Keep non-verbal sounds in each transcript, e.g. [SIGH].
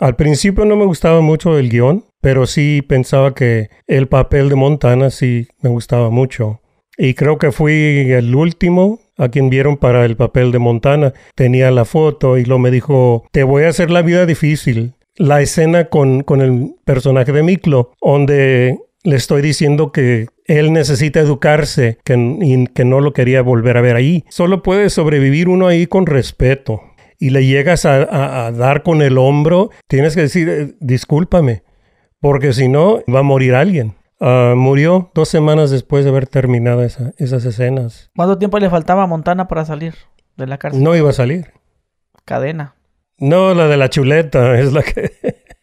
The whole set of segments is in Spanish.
Al principio no me gustaba mucho el guión, pero sí pensaba que el papel de Montana sí me gustaba mucho. Y creo que fui el último a quien vieron para el papel de Montana. Tenía la foto y lo me dijo, te voy a hacer la vida difícil. La escena con, el personaje de Miklo, donde le estoy diciendo que él necesita educarse que, y que no lo quería volver a ver ahí. Solo puede sobrevivir uno ahí con respeto y le llegas a, dar con el hombro, tienes que decir, eh, discúlpame, porque si no, va a morir alguien. Ah, murió dos semanas después de haber terminado esas escenas. ¿Cuánto tiempo le faltaba a Montana para salir de la cárcel? No iba a salir. Cadena. No, la de la chuleta [LAUGHS] es la que...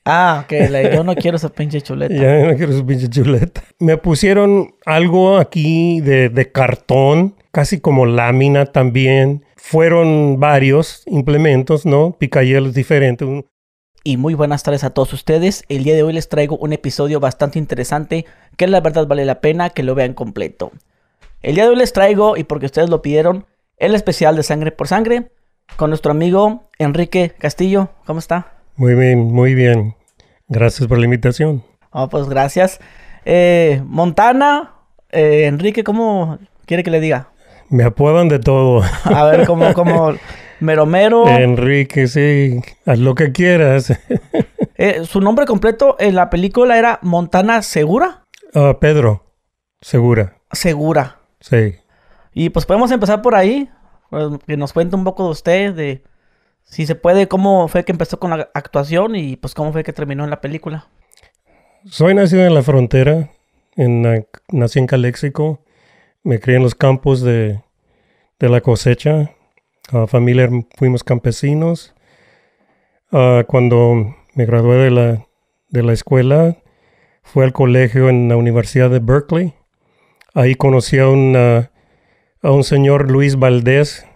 Ah, ok. yo no quiero esa pinche chuleta. [LAUGHS] ya no quiero esa pinche chuleta. Me pusieron algo aquí de, de cartón, casi como lámina también. Fueron varios implementos, ¿no? Picayelos diferentes. Y muy buenas tardes a todos ustedes. El día de hoy les traigo un episodio bastante interesante que la verdad vale la pena que lo vean completo. El día de hoy les traigo, y porque ustedes lo pidieron, el especial de Sangre por Sangre con nuestro amigo Enrique Castillo. ¿Cómo está? Muy bien, muy bien. Gracias por la invitación. Ah, pues gracias. Eh, Montana, eh, Enrique, ¿cómo quiere que le diga? Me apodan de todo. [LAUGHS] A ver, como, como mero mero. Enrique, sí, haz lo que quieras. [LAUGHS] Eh, ¿Su nombre completo en la película era Montana Segura? Ah, Pedro, Segura. Segura. Sí. Y pues podemos empezar por ahí, pues, que nos cuente un poco de usted, de si se puede, ¿cómo fue que empezó con la actuación y pues cómo fue que terminó en la película? Soy nacido en la frontera, en, nací en Calexico, me crié en los campos de, la cosecha, la familia fuimos campesinos. Ah, cuando me gradué de la, de la escuela, fui al colegio en la Universidad de Berkeley. Ahí conocí a, una, a un señor Luis Valdés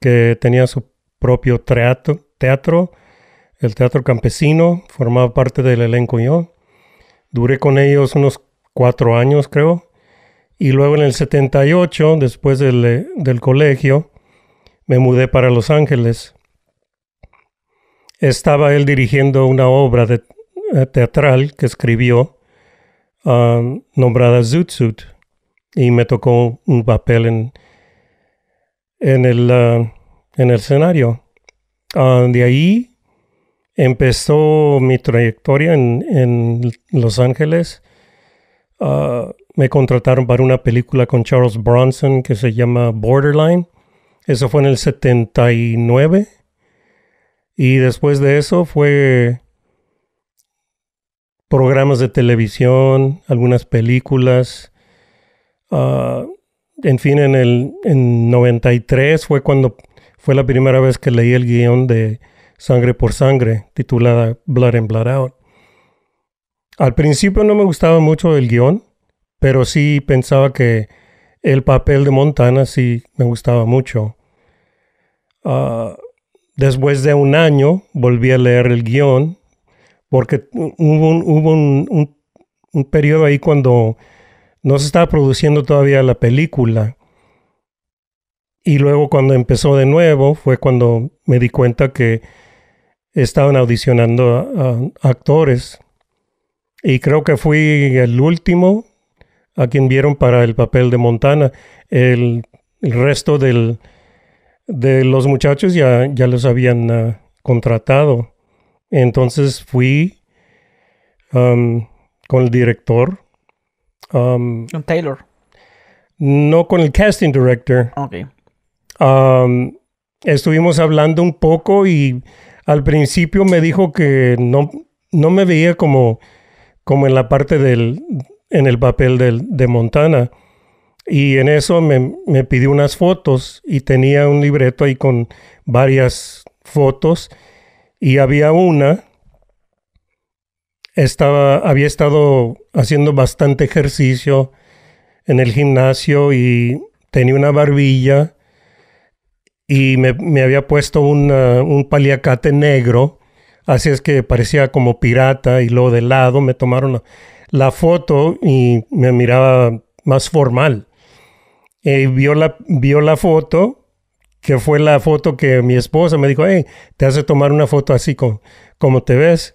que tenía su propio teatro, el Teatro Campesino, formaba parte del elenco yo. Duré con ellos unos cuatro años, creo. Y luego en el 78, después eh, del, colegio, me mudé para Los Ángeles. Estaba él dirigiendo una obra eh, teatral que escribió, ah, nombrada Zoot y me tocó un papel en, en el, ah, en el escenario. Ah, de ahí empezó mi trayectoria en, Los Ángeles. Ah, me contrataron para una película con Charles Bronson que se llama Borderline. Eso fue en el 79. Y después de eso fue programas de televisión, algunas películas. Ah, en fin, en el 93 fue cuando fue la primera vez que leí el guión de Sangre por Sangre, titulada Blood and Blood Out. Al principio no me gustaba mucho el guión, pero sí pensaba que el papel de Montana sí me gustaba mucho. Ah, después de un año volví a leer el guión, porque hubo, un, un periodo ahí cuando no se estaba produciendo todavía la película y luego cuando empezó de nuevo fue cuando me di cuenta que estaban audicionando a, actores. Y creo que fui el último a quien vieron para el papel de Montana. El, resto de los muchachos ya, ya los habían ah, contratado. Entonces fui con el director. Taylor. No con el casting director. Okay estuvimos hablando un poco y al principio me dijo que no, me veía como, como en la parte del, en el papel de Montana. Y en eso me, me pidió unas fotos y tenía un libreto ahí con varias fotos y había una estaba, había estado haciendo bastante ejercicio en el gimnasio y tenía una barbilla y me, había puesto ah, un paliacate negro, así es que parecía como pirata y luego de lado me tomaron la, foto y me miraba más formal. y vio, la, vio la foto, que fue la foto que mi esposa me dijo, hey, te hace tomar una foto así como te ves.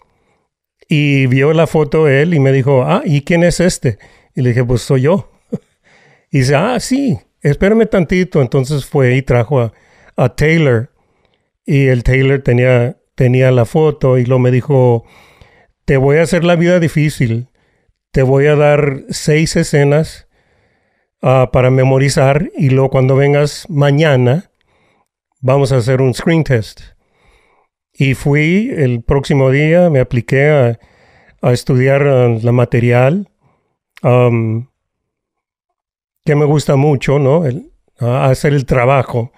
Y vio la foto él y me dijo, ah, ¿y quién es este? Y le dije, pues soy yo. [LAUGHS] Y dice, ah, sí, espérame tantito. Entonces fue y trajo a, a Taylor y el Taylor tenía, tenía la foto y lo me dijo, te voy a hacer la vida difícil, te voy a dar seis escenas ah, para memorizar y luego cuando vengas mañana vamos a hacer un screen test. Y fui el próximo día, me apliqué a, estudiar ah, la material, um, que me gusta mucho, ¿no? hacer el trabajo.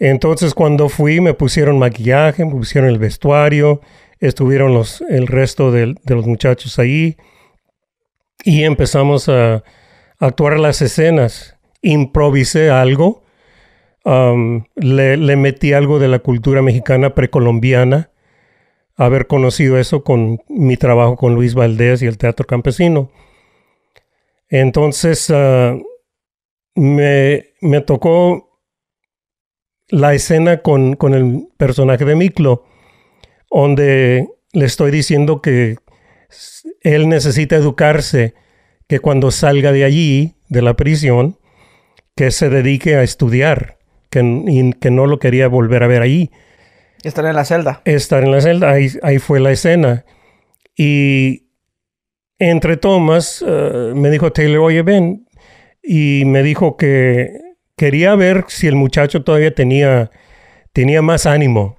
Entonces cuando fui me pusieron maquillaje, me pusieron el vestuario, estuvieron los, el resto de, los muchachos ahí y empezamos a, actuar las escenas. Improvisé algo, le, metí algo de la cultura mexicana precolombiana, haber conocido eso con mi trabajo con Luis Valdés y el Teatro Campesino. Entonces ah, me, me tocó la escena con, el personaje de Miklo, donde le estoy diciendo que él necesita educarse, que cuando salga de allí, de la prisión, que se dedique a estudiar, que, que no lo quería volver a ver allí. Estar en la celda. Estar en la celda, ahí, fue la escena. Y entre tomas, eh, me dijo Taylor, oye, ven, y me dijo que quería ver si el muchacho todavía tenía, tenía más ánimo.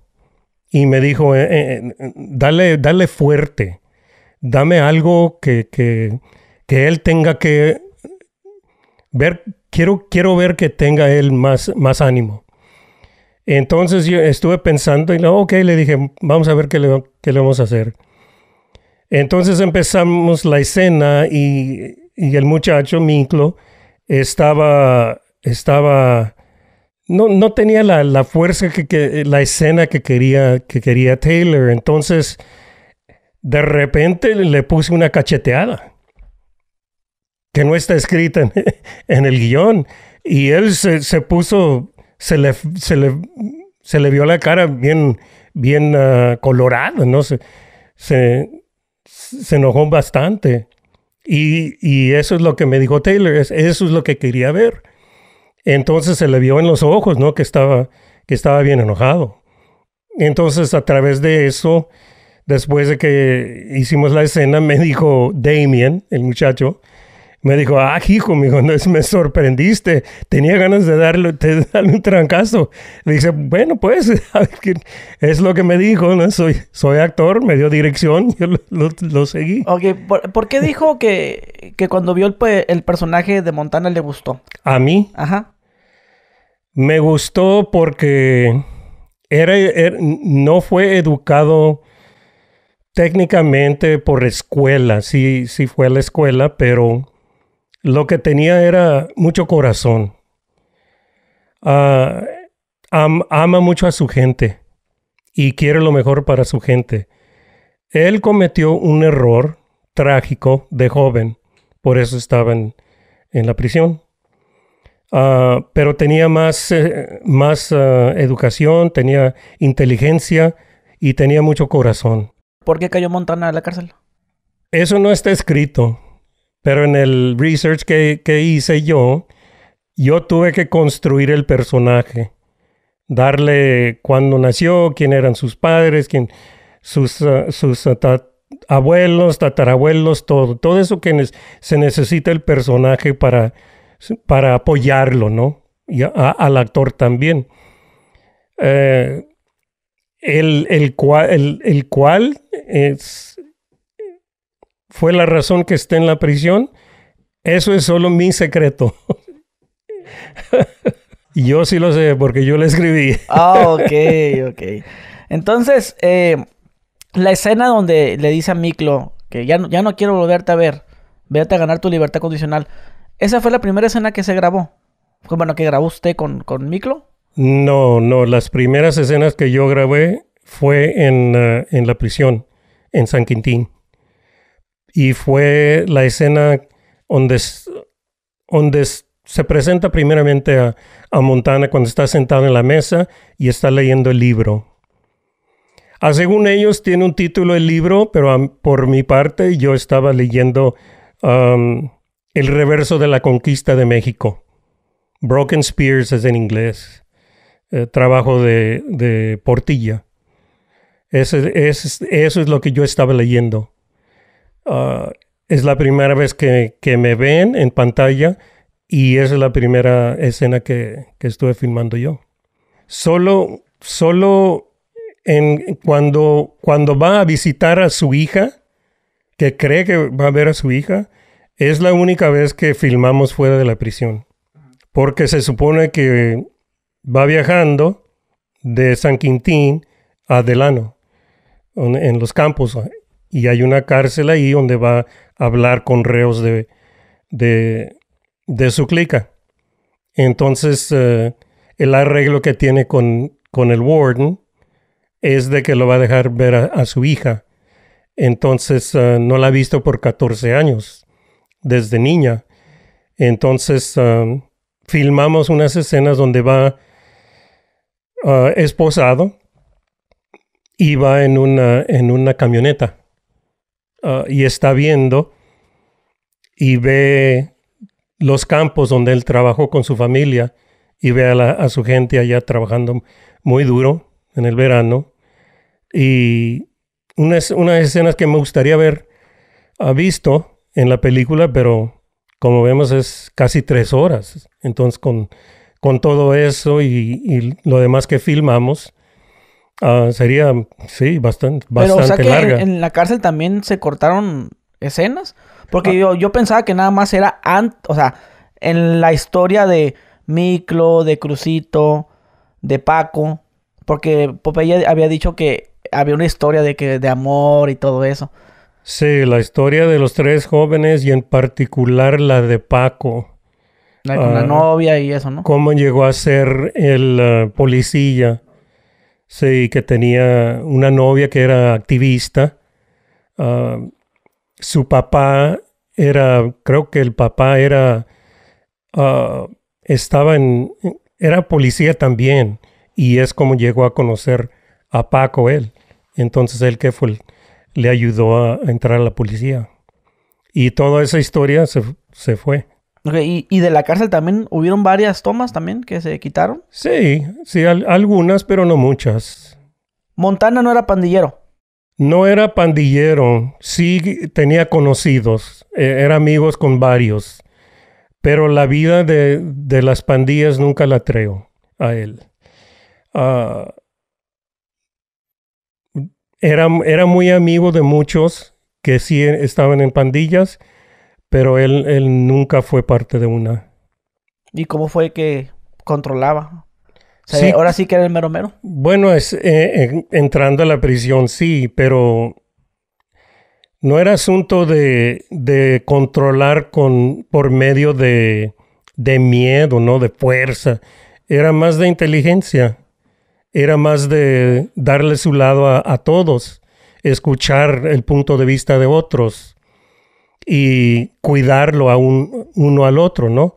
Y me dijo, eh, eh, eh, dale, fuerte, dame algo que, él tenga que ver, quiero, quiero ver que tenga él más, más ánimo. Entonces yo estuve pensando y le, ok, le dije, vamos a ver qué le, le vamos a hacer. Entonces empezamos la escena y, el muchacho, Miklo, estaba estaba, no, tenía la, fuerza, que, la escena que quería, que quería Taylor. Entonces, de repente le puse una cacheteada que no está escrita en, [LAUGHS] el guión. Y él se, puso, se le, se le, vio la cara bien, bien ah, colorada, ¿no? Se, se, enojó bastante. Y, y eso es lo que me dijo Taylor, eso es lo que quería ver. Entonces se le vio en los ojos, ¿no? Que estaba, que estaba bien enojado. Entonces a través de eso, después de que hicimos la escena, [LAUGHS] me dijo Damien, el muchacho, me dijo, ah, hijo, me, me sorprendiste. Tenía ganas de darle, un trancazo. Le dice, bueno, pues, [LAUGHS] es lo que me dijo. ¿no? Soy, soy actor, me dio dirección, [LAUGHS] yo lo, seguí. Ok, ¿Por, qué dijo que, que cuando vio el, personaje de Montana le gustó? ¿A mí? Ajá. Me gustó porque era, er-, no fue educado técnicamente por escuela, sí, sí fue a la escuela, pero lo que tenía era mucho corazón. Ah, ama mucho a su gente y quiere lo mejor para su gente. Él cometió un error trágico de joven, por eso estaba en, la prisión. Ah, pero tenía más, eh, más ah, educación, tenía inteligencia y tenía mucho corazón. ¿Por qué cayó Montana a la cárcel? Eso no está escrito. Pero en el research que, hice yo, yo tuve que construir el personaje, darle cuándo nació, quién eran sus padres, quién, sus, ah, sus ah, abuelos, tatarabuelos, todo, todo eso que se necesita el personaje para, para apoyarlo, ¿no? Y al actor también. Eh, el, el, el cual es, fue la razón que esté en la prisión, eso es solo mi secreto. [LAUGHS] yo sí lo sé porque yo le escribí. Ah, ok, ok. Entonces, eh, la escena donde le dice a Miklo que ya no, ya no quiero volverte a ver, vete a ganar tu libertad condicional. Esa fue la primera escena que se grabó. Pues, bueno, que grabó usted con, con Miklo. No, no, las primeras escenas que yo grabé fue en, eh, en la prisión, en San Quintín y fue la escena donde, donde se presenta primeramente a, a, Montana cuando está sentado en la mesa y está leyendo el libro. Ah, según ellos tiene un título el libro, pero por mi parte yo estaba leyendo El reverso de la conquista de México. Broken Spears es en inglés. Eh, trabajo de, Portilla. eso es lo que yo estaba leyendo. Ah, es la primera vez que, me ven en pantalla y es la primera escena que, estuve filmando yo. Solo, solo cuando, cuando va a visitar a su hija, que cree que va a ver a su hija, es la única vez que filmamos fuera de la prisión. Porque se supone que va viajando de San Quintín a Delano, en los campos y hay una cárcel ahí donde va a hablar con reos de, su clica. Entonces, eh, el arreglo que tiene con, el warden es de que lo va a dejar ver a, su hija. Entonces, eh, no la ha visto por 14 años, desde niña. Entonces, eh, filmamos unas escenas donde va esposado y va en una, en una camioneta Ah, y está viendo y ve los campos donde él trabajó con su familia y ve a, su gente allá trabajando muy duro en el verano. Y unas, escenas que me gustaría haber ah, visto en la película, pero como vemos es casi tres horas. Entonces con, con todo eso y lo demás que filmamos, Ah, sería, sí, bastante, Pero, o sea larga. En, la cárcel también se cortaron escenas. Porque ah. yo, yo pensaba que nada más era, o sea, en la historia de Miclo, de Crucito, de Paco. Porque Popeye había dicho que había una historia de, que, de amor y todo eso. Sí, la historia de los tres jóvenes y en particular la de Paco. La, la ah, novia y eso, ¿no? Cómo llegó a ser el policía Sí, que tenía una novia que era activista. Ah, su papá era, creo que el papá era, ah, estaba en, era policía también y es como llegó a conocer a Paco él. Entonces él que fue, le ayudó a, entrar a la policía. Y toda esa historia se fue y, de la cárcel también hubieron varias tomas también que se quitaron. Sí, sí, algunas, pero no muchas. Montana no era pandillero. No era pandillero, sí tenía conocidos, e, era amigos con varios, pero la vida de, las pandillas nunca la creo a él. Ah, era, era muy amigo de muchos que sí estaban en pandillas, pero él, él nunca fue parte de una. ¿Y cómo fue que controlaba? Ahora sí que era el mero mero. Bueno, es, eh, eh, entrando a la prisión sí, pero no era asunto de, controlar con, por medio de, miedo, ¿no? De fuerza. Era más de inteligencia. Era más de darle su lado a, a todos, escuchar el punto de vista de otros y cuidarlo a uno al otro, ¿no?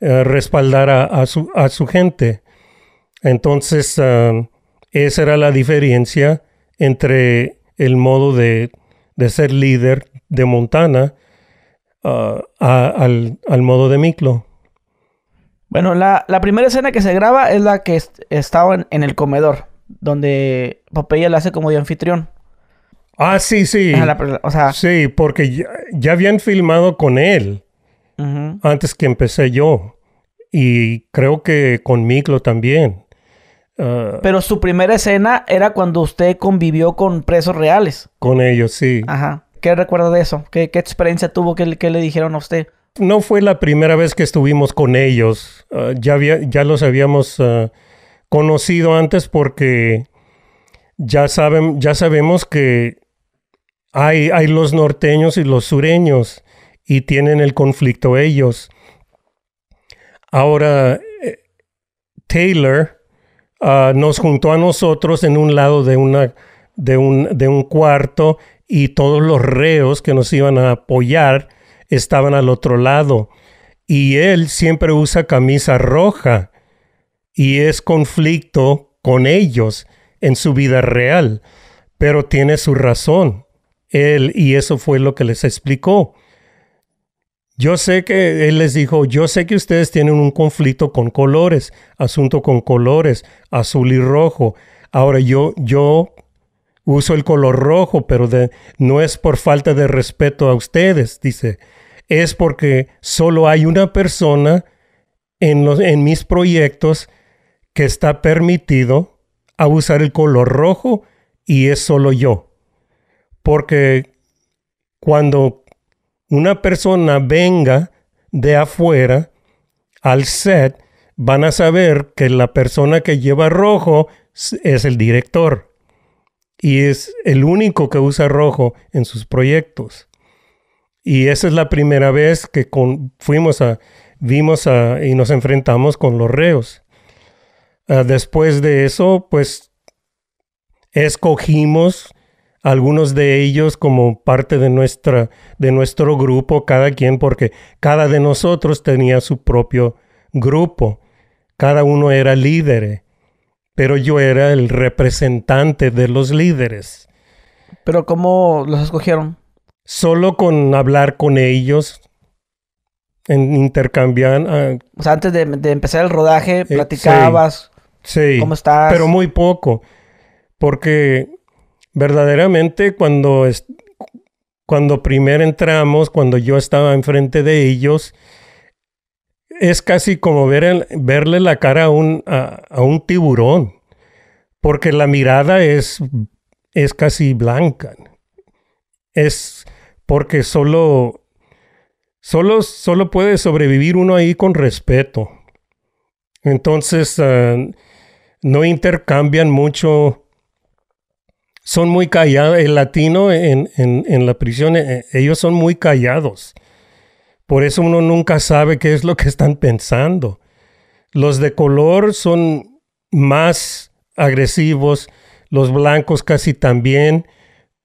Eh, respaldar a, su, gente. Entonces, ah, esa era la diferencia entre el modo de, ser líder de Montana ah, al, modo de Miklo. Bueno, la, primera escena que se graba es la que estaban estaba en, el comedor, donde Popeye la hace como de anfitrión. Ah, sí, sí. sí, porque ya, habían filmado con él antes que empecé yo. Y creo que con Miklo también. Ah. Pero su primera escena era cuando usted convivió con presos reales. Con ellos, sí. Ajá. ¿Qué recuerda de eso? ¿Qué, experiencia tuvo? ¿Qué, le dijeron a usted? No fue la primera vez que estuvimos con ellos. Ah, ya, había, ya los habíamos ah, conocido antes porque ya, saben, ya sabemos que hay, los norteños y los sureños y tienen el conflicto ellos. Ahora, eh, Taylor ah, nos juntó a nosotros en un lado de, de, un, de un cuarto y todos los reos que nos iban a apoyar estaban al otro lado. Y él siempre usa camisa roja y es conflicto con ellos en su vida real, pero tiene su razón. Él, y eso fue lo que les explicó. Yo sé que él les dijo, yo sé que ustedes tienen un conflicto con colores, asunto con colores, azul y rojo. Ahora yo, yo uso el color rojo, pero no es por falta de respeto a ustedes, dice. Es porque solo hay una persona en, en mis proyectos que está permitido a usar el color rojo y es solo yo. Porque cuando una persona venga de afuera al set, van a saber que la persona que lleva rojo es el director y es el único que usa rojo en sus proyectos. Y esa es la primera vez que fuimos a, vimos a, y nos enfrentamos con los reos. Ah, después de eso, pues escogimos algunos de ellos como parte de, nuestra, de nuestro grupo, cada quien, porque cada de nosotros tenía su propio grupo, cada uno era líder, pero yo era el representante de los líderes. ¿Pero cómo los escogieron? Solo con hablar con ellos, en intercambiar... Ah, o sea, antes de, empezar el rodaje, eh, platicabas. sí, sí, ¿Cómo estás? Pero muy poco, porque verdaderamente cuando, cuando primero entramos, cuando yo estaba enfrente de ellos, es casi como ver verle la cara a un, a, un, tiburón, porque la mirada es, es casi blanca. Es porque solo, solo, solo puede sobrevivir uno ahí con respeto. Entonces, ah, no intercambian mucho son muy callados, el latino en, la prisión, eh, ellos son muy callados. Por eso uno nunca sabe qué es lo que están pensando. Los de color son más agresivos, los blancos casi también,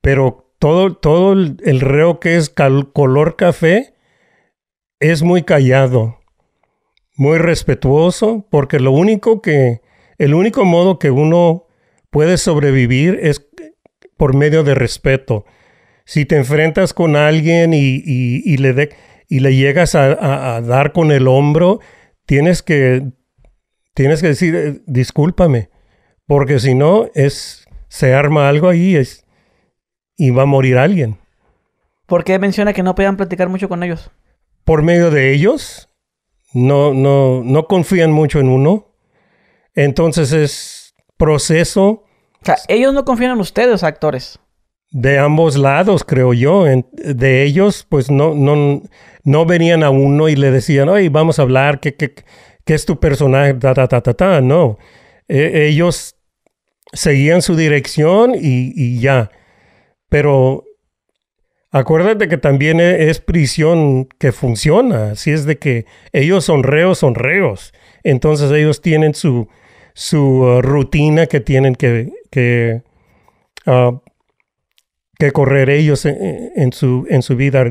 pero todo, todo el reo que es color café es muy callado, muy respetuoso, porque lo único que, el único modo que uno puede sobrevivir es por medio de respeto. Si te enfrentas con alguien y, le, y le llegas a, dar con el hombro, tienes que, tienes que decir, eh, discúlpame, porque si no, es, se arma algo ahí y va a morir alguien. ¿Por qué menciona que no podían platicar mucho con ellos? Por medio de ellos, no, no, no confían mucho en uno. Entonces es proceso sea, ellos no confían en ustedes, actores. De ambos lados, creo yo. de ellos, pues no, no, no venían a uno y le decían, oye, vamos a hablar, ¿qué, qué, es tu personaje? Ta, ta, ta, ta, No. E, ellos seguían su dirección y, y, ya. Pero acuérdate que también e, es prisión que funciona. Así es de que ellos son reos, son reos. Entonces ellos tienen su, su uh, rutina que tienen que, que, uh, correr ellos en, su, en su vida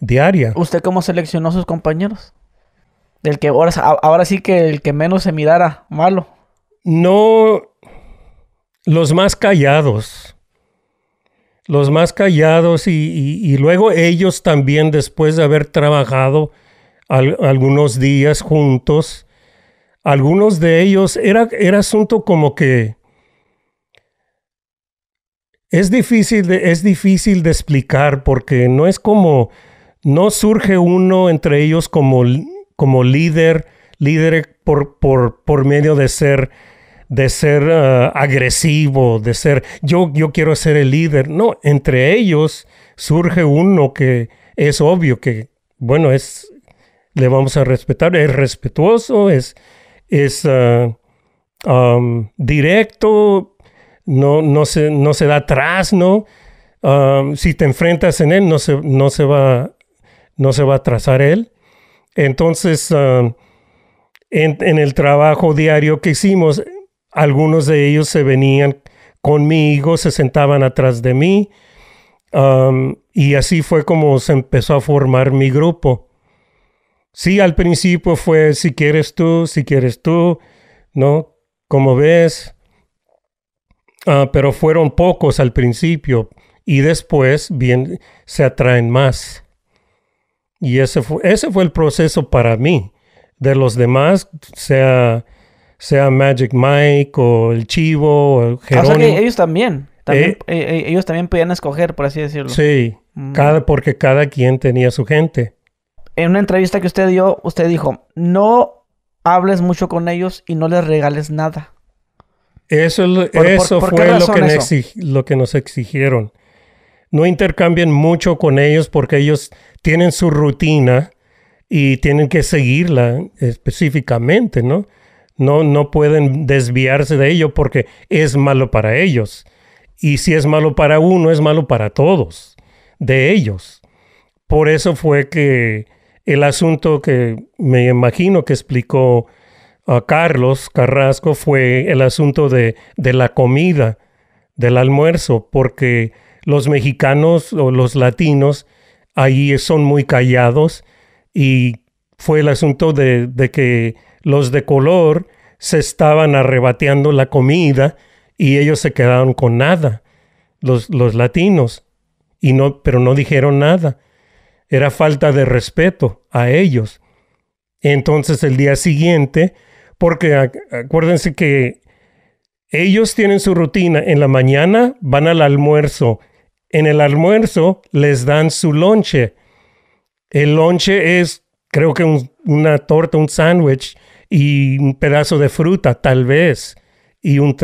diaria. ¿Usted cómo seleccionó a sus compañeros? Del que ahora, ahora sí que el que menos se mirara malo. No, los más callados. Los más callados y, luego ellos también después de haber trabajado algunos días juntos, algunos de ellos, era, era asunto como que es difícil, de, es difícil de explicar porque no es como, no surge uno entre ellos como, como líder, líder por, por, por medio de ser, de ser ah, agresivo, de ser, yo, yo quiero ser el líder. No, entre ellos surge uno que es obvio que, bueno, es, le vamos a respetar, es respetuoso, es, es eh, um, directo, no, no, se, no se da atrás, um, si te enfrentas en él, no se, no se, va, no se va a trazar él. Entonces, um, en, el trabajo diario que hicimos, algunos de ellos se venían conmigo, se sentaban atrás de mí. y así fue como se empezó a formar mi grupo. Sí, al principio fue si quieres tú, si quieres tú, ¿no? Como ves. Ah, pero fueron pocos al principio y después bien se atraen más. Y ese fue, ese fue el proceso para mí. De los demás, sea, sea Magic Mike o el Chivo o el ah, Jerónimo. que ellos también. Eh, eh, eh, ellos también podían escoger, por así decirlo. Sí, mm. cada, porque cada quien tenía su gente en una entrevista que usted dio, usted dijo, no hables mucho con ellos y no les regales nada. Eso, eso fue lo que, nos exigieron. No intercambien mucho con ellos porque ellos tienen su rutina y tienen que seguirla específicamente, ¿no? No, no pueden desviarse de ello porque es malo para ellos. Y si es malo para uno, es malo para todos, de ellos. Por eso fue que el asunto que me imagino que explicó a ah, Carlos Carrasco fue el asunto de, la comida, del almuerzo, porque los mexicanos o los latinos ahí son muy callados y fue el asunto de, que los de color se estaban arrebateando la comida y ellos se quedaron con nada, los, los latinos, y no, pero no dijeron nada era falta de respeto a ellos. Entonces el día siguiente, porque acuérdense que ellos tienen su rutina, en la mañana van al almuerzo, en el almuerzo les dan su lonche. El lonche es, creo que una torta, un sándwich y un pedazo de fruta, tal vez, y un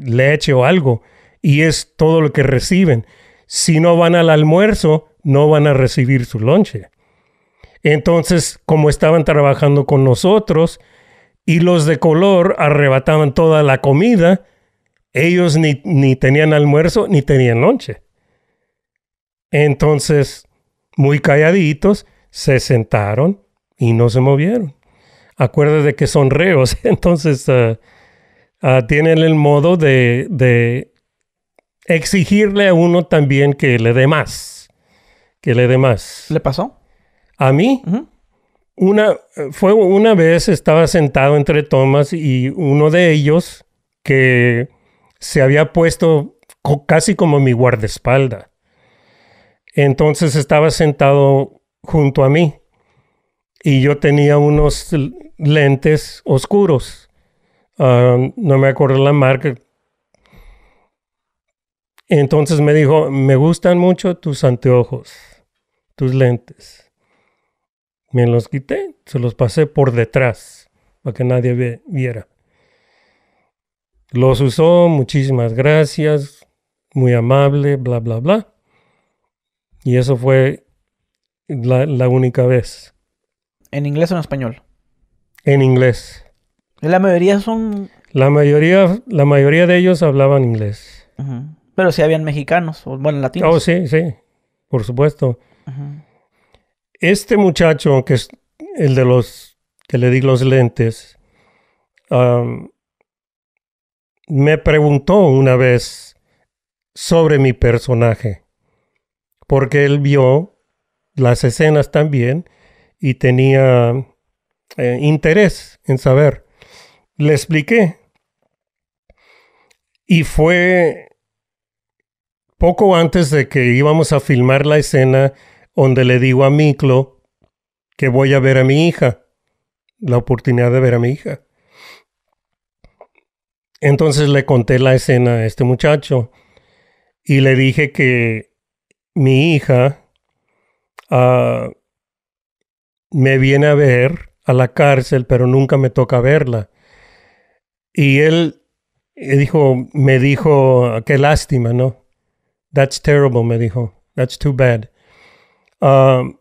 leche o algo. Y es todo lo que reciben. Si no van al almuerzo, no van a recibir su lonche. Entonces, como estaban trabajando con nosotros y los de color arrebataban toda la comida, ellos ni, tenían almuerzo ni tenían lonche. Entonces, muy calladitos, se sentaron y no se movieron. Acuérdate que son reos, [LAUGHS] entonces ah, ah, tienen el modo de exigirle a uno también que le dé más que le dé más. ¿Le pasó? A mí. Una, fue una vez estaba sentado entre tomas y uno de ellos que se había puesto casi como mi guardaespalda. Entonces estaba sentado junto a mí y yo tenía unos lentes oscuros. Ah, no me acuerdo la marca, entonces me dijo, me gustan mucho tus anteojos, tus lentes. Me los quité, se los pasé por detrás para que nadie viera. Los usó, muchísimas gracias, muy amable, bla, bla, bla. Y eso fue la, única vez. ¿En inglés o en español? En inglés. La mayoría son... La mayoría, la mayoría de ellos hablaban inglés. Ajá. Pero si habían mexicanos, o bueno, latinos. Oh, sí, sí, por supuesto. Este muchacho, que es el de los, que le di los lentes, me preguntó una vez sobre mi personaje, porque él vio las escenas también y tenía eh, interés en saber. Le expliqué. Y fue poco antes de que íbamos a filmar la escena donde le digo a Miklo que voy a ver a mi hija, la oportunidad de ver a mi hija. Entonces le conté la escena a este muchacho y le dije que mi hija ah, me viene a ver a la cárcel, pero nunca me toca verla. Y él eh, dijo, me dijo, ah, qué lástima, ¿no? That's terrible, me dijo. That's too bad. Um,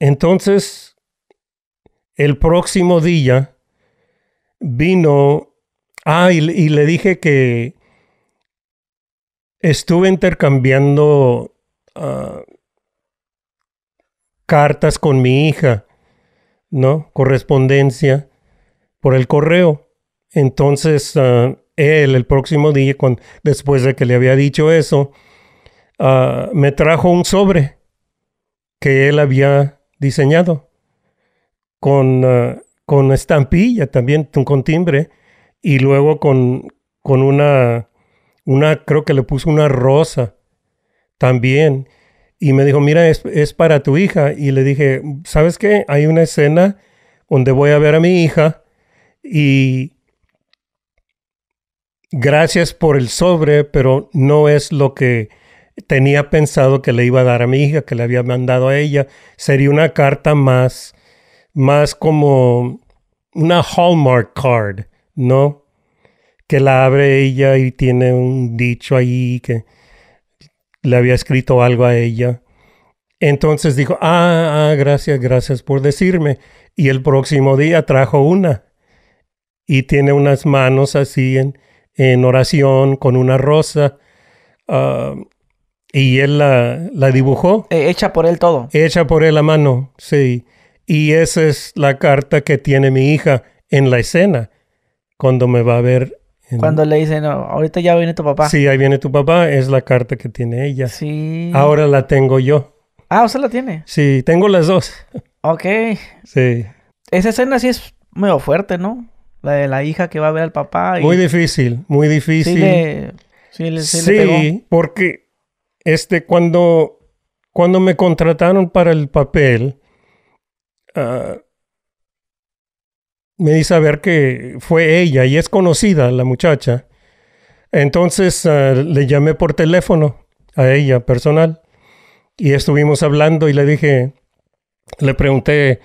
entonces, el próximo día vino, ah, y, le dije que estuve intercambiando ah, cartas con mi hija, ¿no? Correspondencia por el correo. Entonces, ah, él el próximo día, después de que le había dicho eso, ah, me trajo un sobre que él había diseñado con, ah, con estampilla también, con timbre, y luego con, con una, una, creo que le puso una rosa también. Y me dijo, mira, es, es para tu hija. Y le dije, ¿sabes qué? Hay una escena donde voy a ver a mi hija y gracias por el sobre, pero no es lo que tenía pensado que le iba a dar a mi hija, que le había mandado a ella. Sería una carta más, más como una Hallmark card, ¿no? Que la abre ella y tiene un dicho ahí que le había escrito algo a ella. Entonces dijo, ah, ah gracias, gracias por decirme. Y el próximo día trajo una. Y tiene unas manos así en, en oración con una rosa. Ah, y él la, dibujó. Hecha e, por él todo. Hecha por él a mano, sí. Y esa es la carta que tiene mi hija en la escena, cuando me va a ver. Cuando le dicen, ahorita ya viene tu papá. Sí, ahí viene tu papá, es la carta que tiene ella. Sí. Ahora la tengo yo. Ah, usted la tiene. Sí, tengo las dos. Ok. Sí. Esa escena sí es medio fuerte, ¿no? La de la hija que va a ver al papá. Muy difícil, muy difícil. Sí, sí, porque este, cuando, cuando me contrataron para el papel, ah, me di ver que fue ella y es conocida la muchacha. Entonces ah, le llamé por teléfono a ella personal y estuvimos hablando y le dije, le pregunté,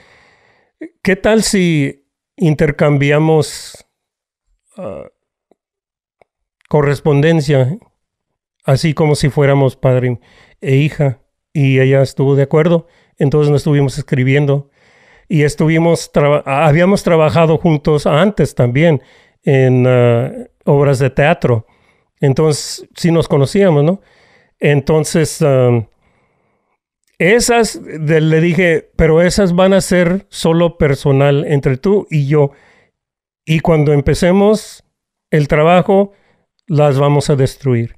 ¿qué tal si intercambiamos ah, correspondencia, así como si fuéramos padre e hija, y ella estuvo de acuerdo, entonces nos estuvimos escribiendo y estuvimos, habíamos trabajado juntos antes también en ah, obras de teatro, entonces sí nos conocíamos, ¿no? Entonces... Ah, esas, le dije, pero esas van a ser solo personal entre tú y yo. Y cuando empecemos el trabajo, las vamos a destruir.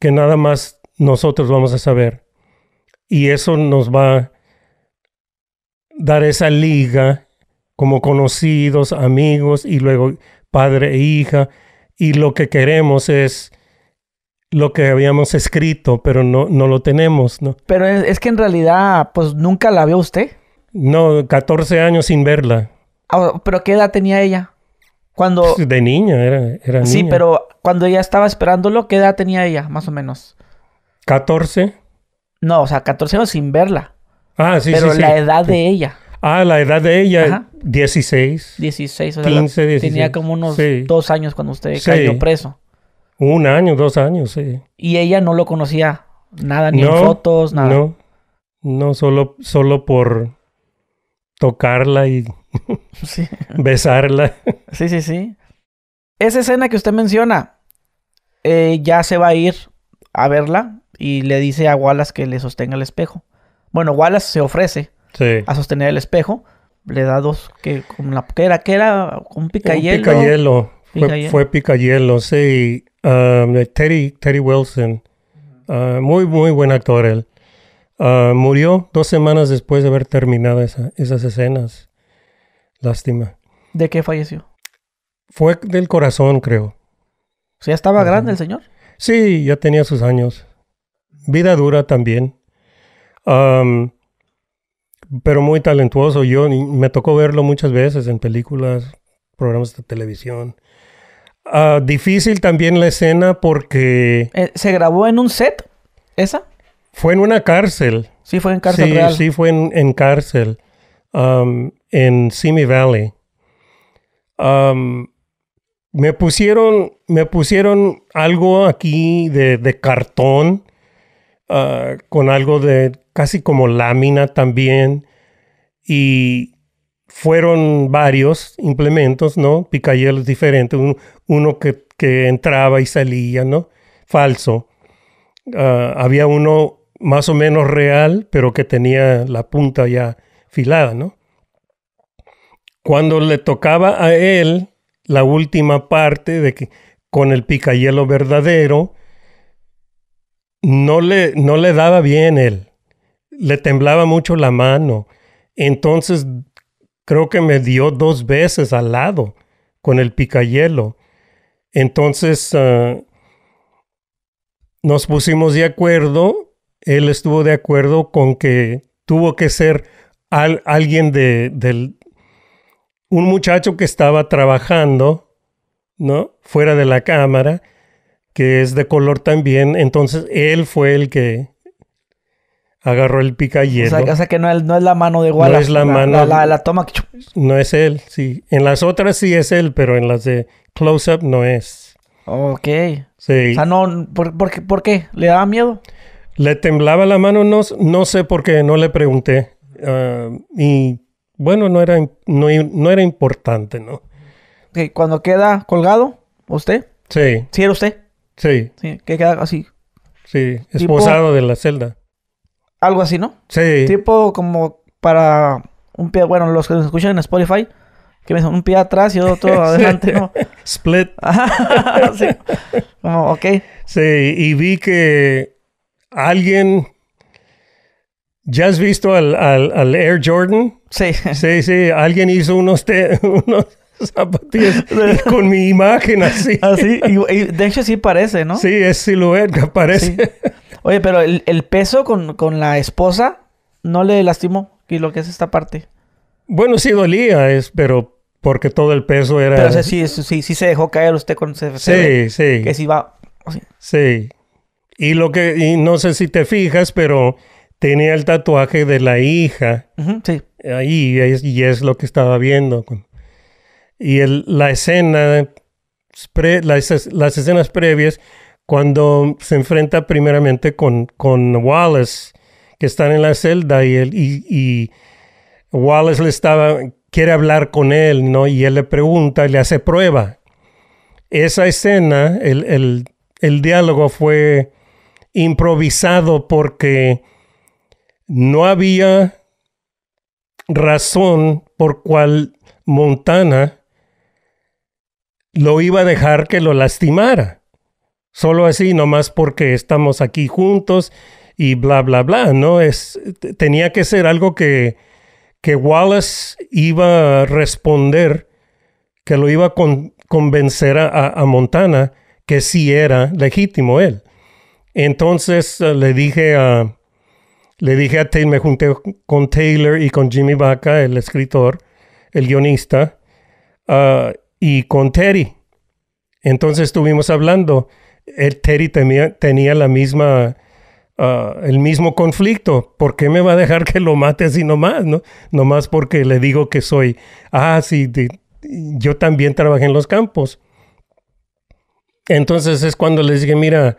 Que nada más nosotros vamos a saber. Y eso nos va a dar esa liga como conocidos, amigos y luego padre e hija. Y lo que queremos es lo que habíamos escrito, pero no, no lo tenemos, ¿no? Pero es, que en realidad, pues nunca la vio usted. No, 14 años sin verla. Ah, ¿Pero qué edad tenía ella? Cuando... Pues, de niña, era, niña. Sí, pero cuando ella estaba esperándolo, ¿qué edad tenía ella, más o menos? 14. No, o sea, 14 años sin verla. Ah, sí, sí. Pero la edad de pues, ella. Ah, la edad de ella, Ajá. 16. 16, o tenía como unos 2 dos años cuando usted cayó preso. Un año, dos años, sí. ¿Y ella no lo conocía? Nada, ni en fotos, nada. No, no, solo, solo por tocarla y [LAUGHS] besarla. Sí, sí, sí. Esa escena que usted menciona, eh, ya se va a ir a verla y le dice a Wallace que le sostenga el espejo. Bueno, Wallace se ofrece a sostener el espejo. Le da dos que con la que era, que era un picayelo. Un picayelo fue, Picayelo, sí. Um, Teddy Terry, Wilson. Ah, muy, muy buen actor él. Ah, murió dos semanas después de haber terminado esas escenas. Lástima. ¿De qué falleció? Fue del corazón, creo. ¿Ya estaba grande el señor. Sí, ya tenía sus años. Vida dura también. Um, pero muy talentuoso. Yo me tocó verlo muchas veces en películas, programas de televisión. Ah, difícil también la escena porque... Eh, ¿Se grabó en un set esa? Fue en una cárcel. Sí, fue en cárcel. Sí, sí, fue en, cárcel. Um, en Simi Valley. Um, me pusieron, me pusieron algo aquí de, cartón, ah, con algo de casi como lámina también. Y fueron varios implementos, ¿no? Picayelos diferentes, uno que, entraba y salía, ¿no? Falso. Ah, había uno más o menos real, pero que tenía la punta ya filada. ¿no? Cuando le tocaba a él la última parte de que con el picayelo verdadero, no le, no le daba bien él, le temblaba mucho la mano. Entonces creo que me dio dos veces al lado con el picayelo. Entonces ah, nos pusimos de acuerdo, él estuvo de acuerdo con que tuvo que ser alguien de, del, un muchacho que estaba trabajando, ¿no? Fuera de la cámara, que es de color también. Entonces él fue el que agarró el pica O sea, o sea que no es, la mano de Wallace. No es la, mano. La, la, toma. No es él, sí. En las otras sí es él, pero en las de close-up no es. Ok. Sí. O sea, no, ¿por, qué, ¿Le daba miedo? Le temblaba la mano, no, no sé por qué, no le pregunté. Ah, y bueno, no era, no, era importante, ¿no? Okay. Cuando queda colgado, ¿usted? Sí. ¿Sí era usted? Sí. sí. Que queda así. Sí, esposado de la celda. Algo así, ¿no? Sí. Tipo como para un pie, bueno, los que nos escuchan en Spotify, que me dicen un pie atrás y otro [LAUGHS] adelante, ¿no? Split. [LAUGHS] sí. Como, ok. Sí, y vi que alguien. ¿Ya has visto al, al, al Air Jordan? Sí. Sí, sí. Alguien hizo unos, [LAUGHS] unos zapatillas con mi imagen así. [LAUGHS] Así, y, de hecho sí parece, ¿no? Sí, es silueta, parece. Oye, pero el, peso con, la esposa no le lastimó, y lo que es esta parte. Bueno, sí dolía, es, pero porque todo el peso era. Pero sí, sí, sí se dejó caer usted con Sí, sí. Que sí va. Sí. Y lo que, y no sé si te fijas, pero tenía el tatuaje de la hija. sí. Ahí, y es, y es lo que estaba viendo. Con, y la escena, las, escenas previas, cuando se enfrenta primeramente con, con Wallace, que están en la celda y, él, y, Wallace le estaba, quiere hablar con él, ¿no? Y él le pregunta, le hace prueba. Esa escena, el, el diálogo fue improvisado porque no había razón por cual Montana lo iba a dejar que lo lastimara. Solo así, nomás porque estamos aquí juntos y bla, bla, bla. No es. Tenía que ser algo que, que Wallace iba a responder, que lo iba a con, convencer a, Montana que sí era legítimo él. Entonces eh, le dije a. Le dije a Taylor, me junté con Taylor y con Jimmy Vaca, el escritor, el guionista, ah, y con Terry. Entonces estuvimos hablando. El Terry tenía, la misma, ah, el mismo conflicto. ¿Por qué me va a dejar que lo mate así nomás? No nomás porque le digo que soy. Ah, sí, yo también trabajé en los campos. Entonces es cuando le dije, mira,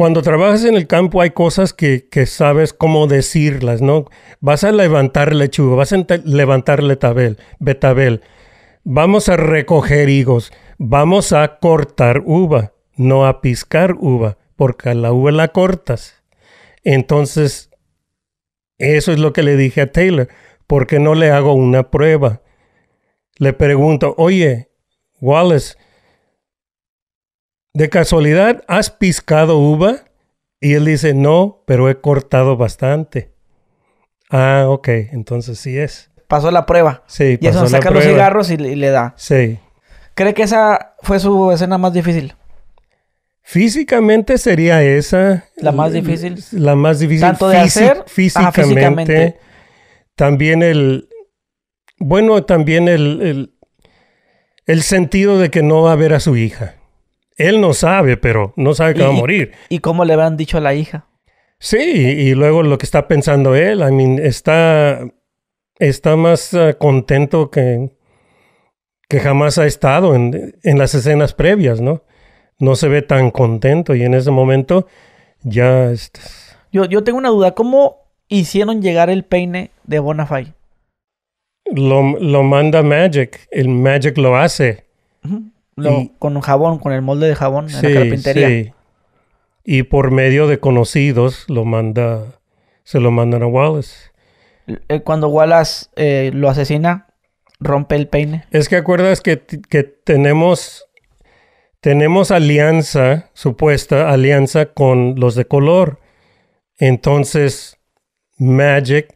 cuando trabajas en el campo hay cosas que, que, sabes cómo decirlas, ¿no? Vas a levantar lechuga, vas a levantar letabel, betabel, vamos a recoger higos, vamos a cortar uva, no a piscar uva, porque a la uva la cortas. Entonces, eso es lo que le dije a Taylor, porque no le hago una prueba. Le pregunto, oye, Wallace, ¿de casualidad has piscado uva? Y él dice, no, pero he cortado bastante. Ah, ok, entonces sí es. Pasó la prueba. Sí, y eso, saca los cigarros y le, da. Sí. ¿Cree que esa fue su escena más difícil? Físicamente sería esa. La más difícil. La más difícil. Tanto de hacer físicamente, físicamente. También el. Bueno, también el, el, el sentido de que no va a ver a su hija él no sabe, pero no sabe que va a morir. ¿Y cómo le han dicho a la hija? Sí, y luego lo que está pensando él, I mean, está, está más eh, contento que, que jamás ha estado en, las escenas previas, ¿no? No se ve tan contento y en ese momento ya... Estás... Yo, yo tengo una duda, ¿cómo hicieron llegar el peine de Bonafide? Lo, lo manda Magic, el Magic lo hace con un con jabón, con el molde de jabón en la carpintería. Sí. Y por medio de conocidos lo manda, se lo mandan a Wallace. Eh, cuando Wallace eh, lo asesina, rompe el peine. Es que acuerdas que, tenemos, tenemos alianza, supuesta alianza con los de color. Entonces, Magic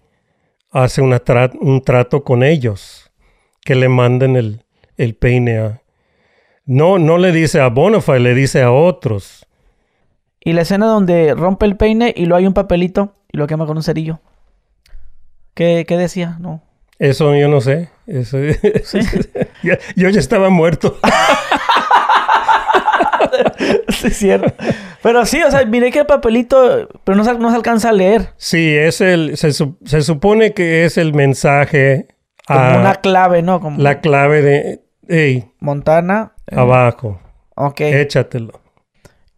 hace una un trato con ellos, que le manden el peine a, no, no le dice a Bonafide, le dice a otros. Y la escena donde rompe el peine y lo hay un papelito y lo quema con un cerillo. ¿Qué, qué decía? No. Eso yo no sé. [LAUGHS] [LAUGHS] yo, ya estaba muerto. [LAUGHS] sí, es cierto. Pero sí, o sea, miré que el papelito, pero no se, no se alcanza a leer. Sí, es el, se, supone que es el mensaje. Como una clave, ¿no? Como la clave de, hey, Montana, eh, abajo. Ok. Échatelo.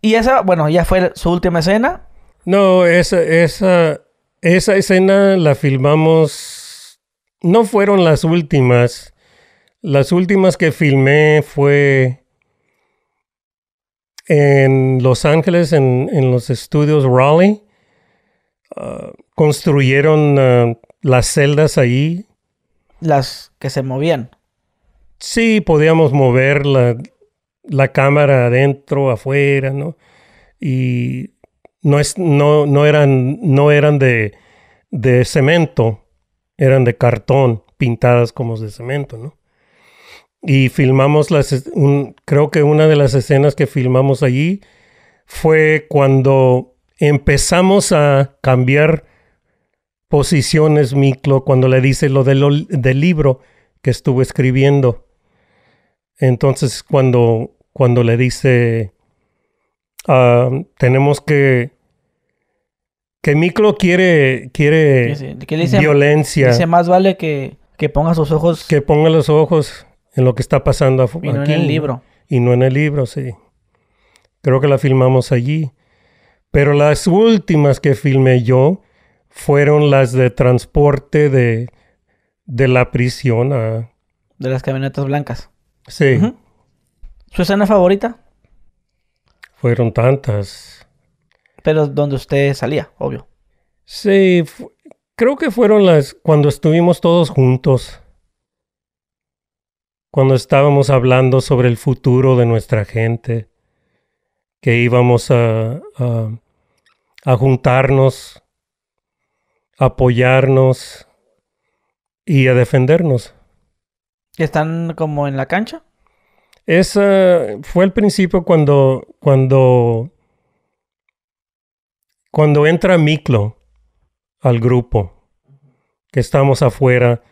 Y esa, bueno, ya fue su última escena. No, esa, esa, esa escena la filmamos. No fueron las últimas. Las últimas que filmé fue en Los Ángeles, en, los estudios Raleigh. Ah, construyeron ah, las celdas ahí. Las que se movían. Sí, podíamos mover la, cámara adentro, afuera, ¿no? Y no, es, no, no eran, no eran de, cemento, eran de cartón, pintadas como de cemento, ¿no? Y filmamos las, creo que una de las escenas que filmamos allí fue cuando empezamos a cambiar posiciones, Miklo, cuando le dice lo del, del libro que estuvo escribiendo. Entonces cuando, cuando le dice, ah, tenemos que... Que Micro quiere, quiere violencia. Dice más vale que, que ponga sus ojos. Que ponga los ojos en lo que está pasando Y no aquí, en el libro. Y no en el libro, sí. Creo que la filmamos allí. Pero las últimas que filmé yo fueron las de transporte de, de la prisión a... Ah. De las camionetas blancas. Sí. ¿Su escena favorita? Fueron tantas. Pero donde usted salía, obvio. Sí, creo que fueron las cuando estuvimos todos juntos. Cuando estábamos hablando sobre el futuro de nuestra gente, que íbamos a, a, a juntarnos, apoyarnos y a defendernos. ¿Están como en la cancha? Es, eh, fue el principio cuando, cuando, cuando entra Miklo al grupo, que estamos afuera,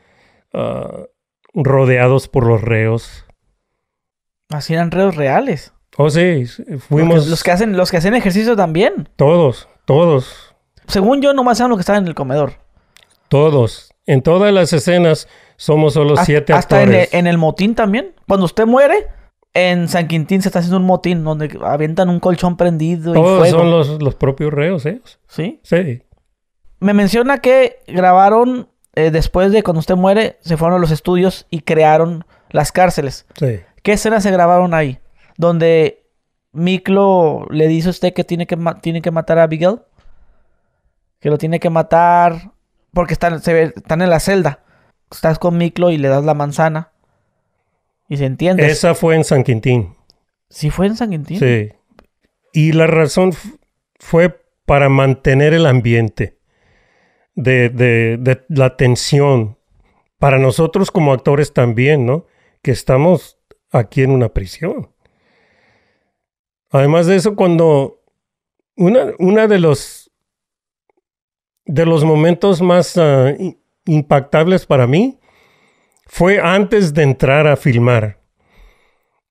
ah, rodeados por los reos. Así eran reos reales. Oh, sí, fuimos. los que hacen, los que hacen ejercicio también. Todos, todos. Según yo, nomás eran los que estaban en el comedor. Todos, en todas las escenas somos solo siete hasta actores. Hasta en, el motín también. Cuando usted muere, en San Quintín se está haciendo un motín donde avientan un colchón prendido. Todos y fuego. son los, propios reos ellos. ¿eh? ¿Sí? Sí. Me menciona que grabaron eh, después de cuando usted muere, se fueron a los estudios y crearon las cárceles. Sí. ¿Qué escenas se grabaron ahí? Donde Miklo le dice a usted que tiene que, tiene que matar a Bigel, Que lo tiene que matar. Porque están, se en la celda. Estás con Miklo y le das la manzana. Y se entiende. Esa fue en San Quintín. Sí, fue en San Quintín. Sí. Y la razón fue para mantener el ambiente de, la tensión. Para nosotros como actores también, ¿no? Que estamos aquí en una prisión. Además de eso, cuando una, una de los de los momentos más ah, impactables para mí fue antes de entrar a filmar.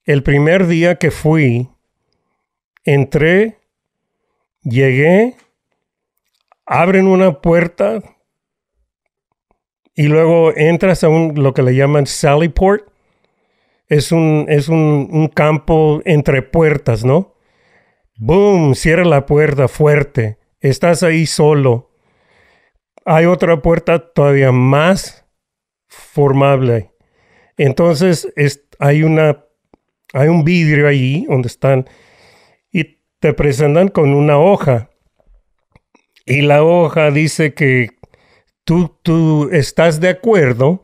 El primer día que fui, entré, llegué, abren una puerta y luego entras a un, lo que le llaman Sallyport. Es un, es un, un campo entre puertas, ¿no? Boom, cierra la puerta fuerte. Estás ahí solo hay otra puerta todavía más formable. Entonces hay, una, hay un vidrio allí donde están y te presentan con una hoja. Y la hoja dice que tú, tú estás de acuerdo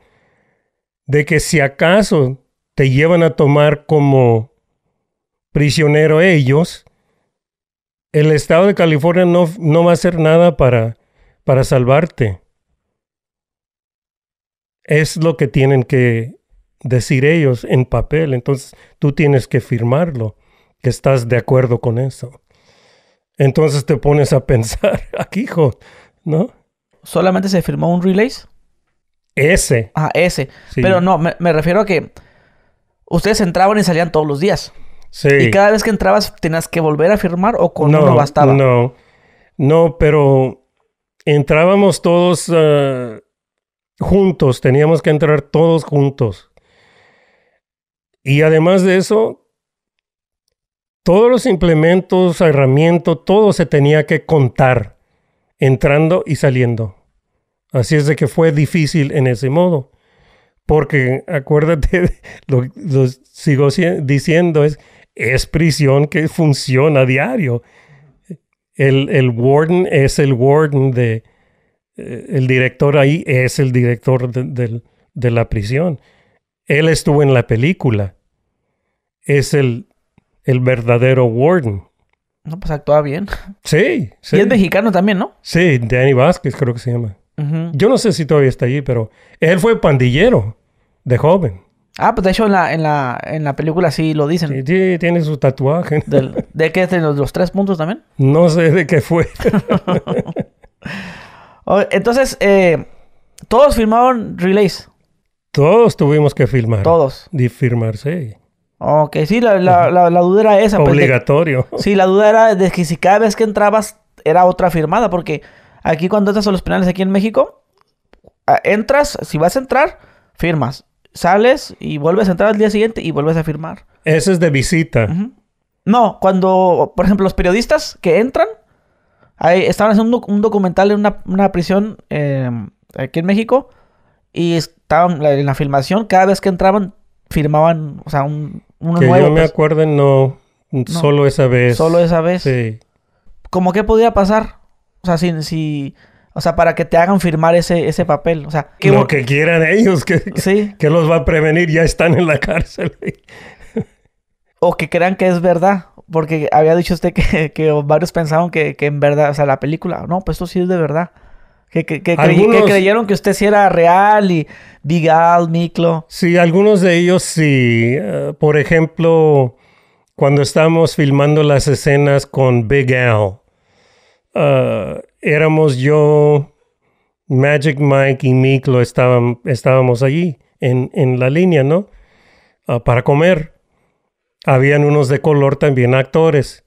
de que si acaso te llevan a tomar como prisionero ellos, el estado de California no, no va a hacer nada para para salvarte. Es lo que tienen que decir ellos en papel, entonces tú tienes que firmarlo, que estás de acuerdo con eso. Entonces te pones a pensar, [LAUGHS] aquí hijo, ¿no? ¿Solamente se firmó un release? Ese. Ah, ese. Pero no, me, refiero a que ustedes entraban y salían todos los días. Sí. Y cada vez que entrabas tenías que volver a firmar o con no, uno bastaba. No, no, pero entrábamos todos ah, juntos, teníamos que entrar todos juntos. Y además de eso, todos los implementos, herramientas, todo se tenía que contar, entrando y saliendo. Así es de que fue difícil en ese modo. Porque acuérdate, lo, que sigo diciendo, es, es prisión que funciona a diario. El, warden es el warden de... Eh, el director ahí es el director de, la prisión. Él estuvo en la película. Es el, el verdadero warden. No, pues actúa bien. Sí, sí. Y es mexicano también, ¿no? Sí, Danny Vázquez creo que se llama. Yo no sé si todavía está allí, pero él fue pandillero de joven. Ah, pues de hecho en la, película sí lo dicen. Sí, tiene su tatuaje. ¿De qué? ¿De los, tres puntos también? No sé de qué fue. [LAUGHS] Entonces, eh, todos firmaron Relays. Todos tuvimos que firmar. Todos. De firmar, sí. Ok, sí, la, la, la, duda era esa. Pues, Obligatorio. sí, la duda era de que si cada vez que entrabas era otra firmada, porque aquí cuando entras a los penales aquí en México, entras, si vas a entrar, firmas sales y vuelves a entrar al día siguiente y vuelves a firmar. Ese es de visita. No, cuando, por ejemplo, los periodistas que entran, ahí estaban haciendo un, documental en una, prisión em, aquí en México y estaban en la filmación, cada vez que entraban firmaban, o sea, un, que Yo me pues. acuerdo, no, solo esa vez. Solo esa vez. Sí. ¿Cómo que podía pasar, o sea, si o sea, para que te hagan firmar ese, ese papel. O sea, Lo que quieran ellos, que, que los va a prevenir, ya están en la cárcel. [LAUGHS] o que crean que es verdad. Porque había dicho usted que, varios pensaban que, en verdad, o sea, la película, no, pues esto sí es de verdad. Que, que creyeron que usted sí era real y Big Al, Miklo. Sí, algunos de ellos sí. Eh, por ejemplo, cuando estábamos filmando las escenas con Big Al, eh, éramos yo, Magic Mike y Miklo estábamos allí en, en la línea, ¿no? Ah, para comer. Habían unos de color también actores,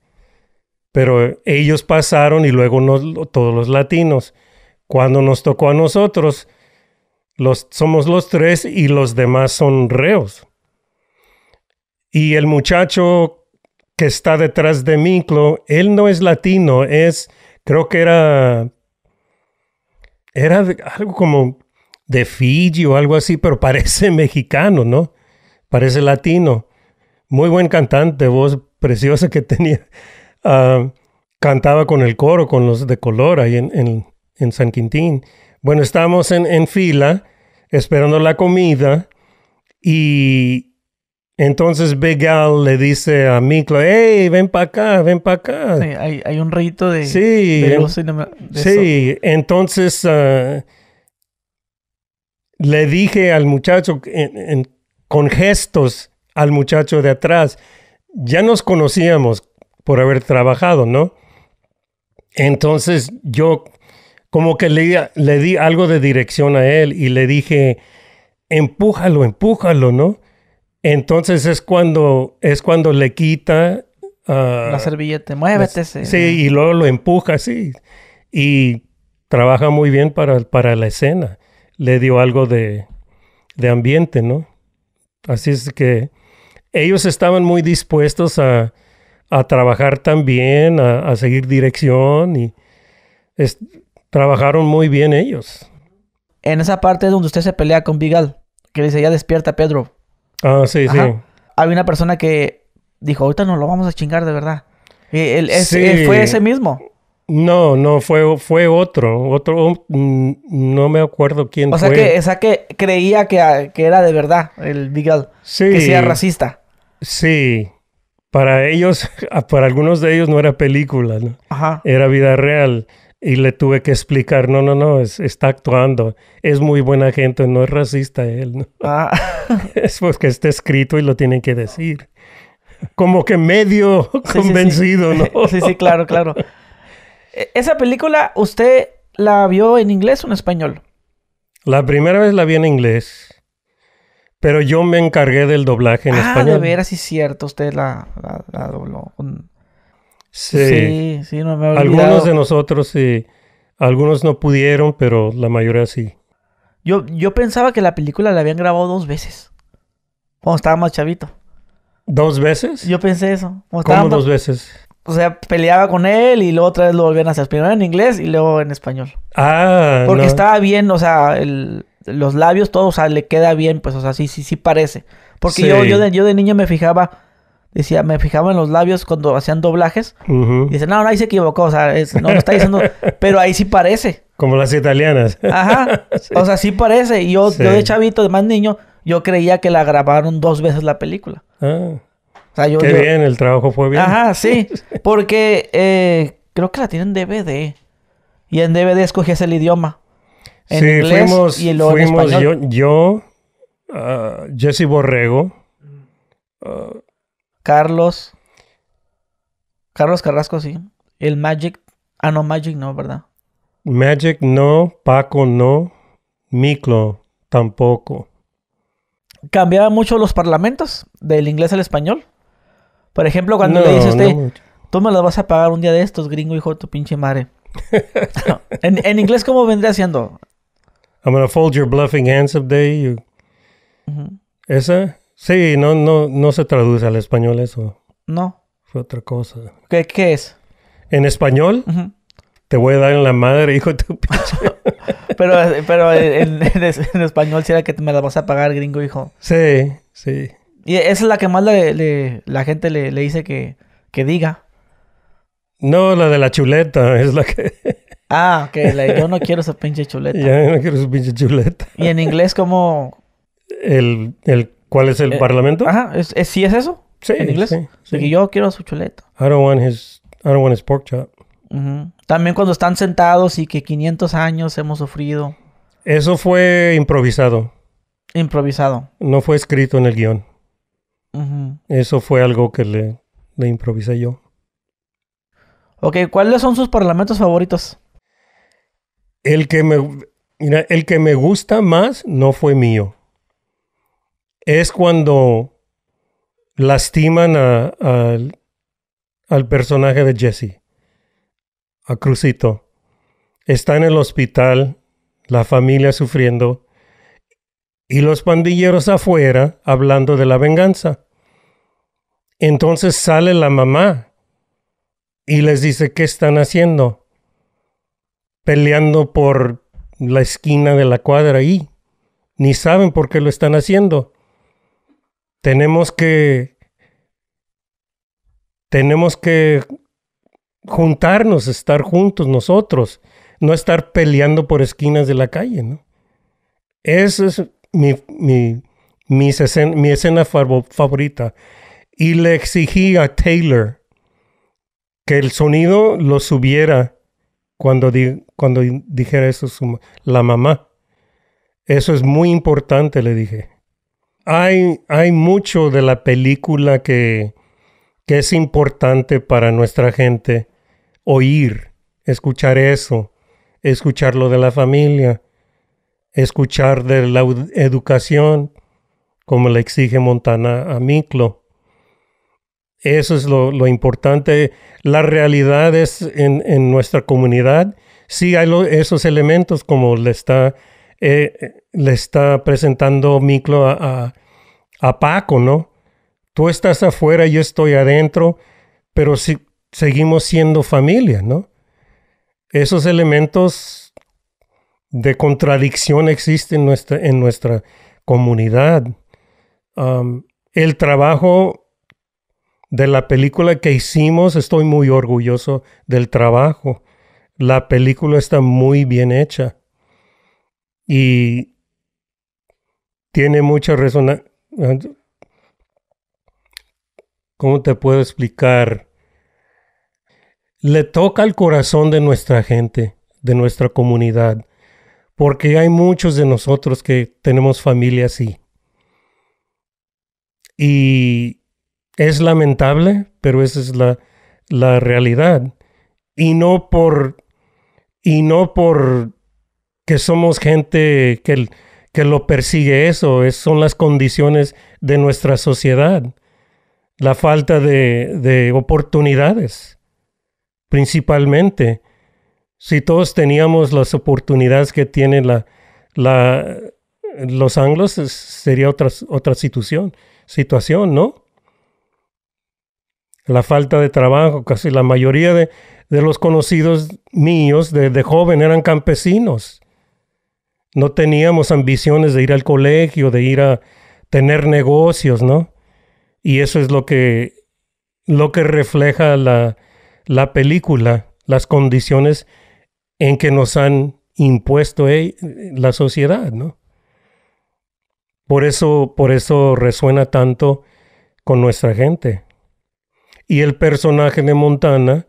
pero ellos pasaron y luego todos los latinos. Cuando nos tocó a nosotros, los, somos los tres y los demás son reos. Y el muchacho que está detrás de Miklo, él no es latino, es creo que era, era algo como de Fiji o algo así, pero parece [LAUGHS] mexicano, ¿no? Parece latino. Muy buen cantante, voz preciosa que tenía. Ah, cantaba con el coro, con los de color ahí en, San Quintín. Bueno, estábamos en, en, fila esperando la comida y entonces Big Al le dice a Miklo, hey, ven para acá, ven para acá. Sí, hay, un rito de... Sí, sí. entonces ah, le dije al muchacho, con gestos al muchacho de atrás, ya nos conocíamos por haber trabajado, ¿no? Entonces yo como que le, le di algo de dirección a él y le dije, empújalo, empújalo, ¿no? Entonces es cuando, es cuando le quita... a. Ah, la servilleta, muévete. sí, y luego lo empuja sí. Y trabaja muy bien para, para la escena. Le dio algo de, ambiente, ¿no? Así es que ellos estaban muy dispuestos a, trabajar también, a, a seguir dirección y trabajaron muy bien ellos. En esa parte donde usted se pelea con Vigal, que dice, ya despierta Pedro, Ah, sí, sí. Había una persona que dijo, ahorita no lo vamos a chingar de verdad. ¿Fue ese mismo? No, no, fue, fue otro. Otro, no me acuerdo quién o Sea que, o sea que creía que, ah, era de verdad el Bigel. Sí. Que sea racista. Sí. Para ellos, [LAUGHS] para algunos de ellos no era película, ¿no? Ajá. Era vida real y le tuve que explicar, no, no, no, es, está actuando, es muy buena gente, no es racista él. ¿no? [LAUGHS] Ah. [LAUGHS] es porque está escrito y lo tienen que decir. Como que medio convencido, ¿no? [LAUGHS] sí, sí, claro, claro. E-, ¿Esa película usted la vio en inglés o en español? La primera vez la vi en inglés, pero yo me encargué del doblaje en español. Ah, de veras, sí, cierto, usted la, la, dobló. Sí, sí, no me Algunos de nosotros sí. Algunos no pudieron, pero la mayoría sí. Yo, yo pensaba que la película la habían grabado dos veces. Cuando estaba más chavito. ¿Dos veces? Yo pensé eso. ¿Cómo dos veces? O sea, peleaba con él y luego otra vez lo volvían a hacer. Primero en inglés y luego en español. Ah, Porque estaba bien, o sea, los labios, todo, o sea, le queda bien, pues, o sea, sí, sí, sí parece. Porque Yo, de, yo de niño me fijaba Decía, me fijaba en los labios cuando hacían doblajes. Y dice, no, no, ahí se equivocó. O sea, no lo está diciendo. [LAUGHS] pero ahí sí parece. Como las italianas. Ajá. [LAUGHS] O sea, sí parece. Y yo, de chavito, de más niño, yo creía que la grabaron dos veces la película. Ah. O sea, yo, Qué bien, el trabajo fue bien. Ajá, sí. [LAUGHS] Porque eh, creo que la tienen DVD. Y en DVD escogías el idioma. En sí, inglés y fuimos en español. yo, yo ah, Jesse Borrego, Carlos. Carlos Carrasco, sí. El Magic. Ah, no, Magic no, ¿verdad? Magic no, Paco no, Miklo tampoco. Cambiaba mucho los parlamentos del inglés al español. Por ejemplo, cuando le dice usted, tú me las vas a pagar un día de estos, gringo hijo de tu pinche madre. [LAUGHS] [LAUGHS] en, inglés, ¿cómo vendría siendo? I'm gonna fold your bluffing hands someday. Esa Sí, no, no, no se traduce al español eso. No. Fue otra cosa. ¿Qué, es? En español, te voy a dar en la madre, hijo de tu [LAUGHS] pinche. pero en, en, si español será que me la vas a pagar, gringo, hijo. Sí, sí. Y esa es la que más la gente le, dice que, diga. No, la de la chuleta es la que... [LAUGHS] ah, ok. yo no quiero esa pinche [LAUGHS] chuleta. yo no quiero esa pinche chuleta. ¿Y en inglés cómo...? El, el ¿Cuál es el eh, parlamento? Ajá, ¿es, sí es eso? Sí. En inglés. Sí, yo quiero su chuleta. I don't want his, I don't want his pork chop. También cuando están sentados y que 500 años hemos sufrido. Eso fue improvisado. Improvisado. No fue escrito en el guión. Eso fue algo que le, le improvisé yo. Ok, ¿cuáles son sus parlamentos favoritos? El que me, mira, el que me gusta más no fue mío es cuando lastiman al personaje de Jesse, a Crucito. Está en el hospital, la familia sufriendo, y los pandilleros afuera hablando de la venganza. Entonces sale la mamá y les dice, ¿qué están haciendo? Peleando por la esquina de la cuadra y Ni saben por qué lo están haciendo tenemos que tenemos que juntarnos, estar juntos nosotros, no estar peleando por esquinas de la calle, ¿no? Esa es mi, mi, escena, favorita. Y le exigí a Taylor que el sonido lo subiera cuando, cuando dijera eso su, la mamá. Eso es muy importante, le dije hay, hay mucho de la película que, es importante para nuestra gente oír, escuchar eso, escuchar lo de la familia, escuchar de la educación, como le exige Montana a Miklo. Eso es lo, importante. La realidad es en, en, nuestra comunidad. Sí hay esos elementos como le está eh, le está presentando Miklo a, a, Paco, ¿no? Tú estás afuera, yo estoy adentro, pero si, seguimos siendo familia, ¿no? Esos elementos de contradicción existen en nuestra, en nuestra comunidad. Um, el trabajo de la película que hicimos, estoy muy orgulloso del trabajo. La película está muy bien hecha. Y tiene mucha razón ¿Cómo te puedo explicar? Le toca el corazón de nuestra gente, de nuestra comunidad, porque hay muchos de nosotros que tenemos familia así. Y es lamentable, pero esa es la, realidad. Y no por. Y no por que somos gente que. El, que lo persigue eso, es, son las condiciones de nuestra sociedad, la falta de, oportunidades, principalmente. Si todos teníamos las oportunidades que tienen la, la, los anglos, sería otra, otra situación, situación, ¿no? La falta de trabajo, casi la mayoría de, los conocidos míos de joven eran campesinos no teníamos ambiciones de ir al colegio, de ir a tener negocios, ¿no? Y eso es lo que, lo que refleja la, película, las condiciones en que nos han impuesto e, la sociedad, ¿no? Por eso, por eso resuena tanto con nuestra gente. Y el personaje de Montana,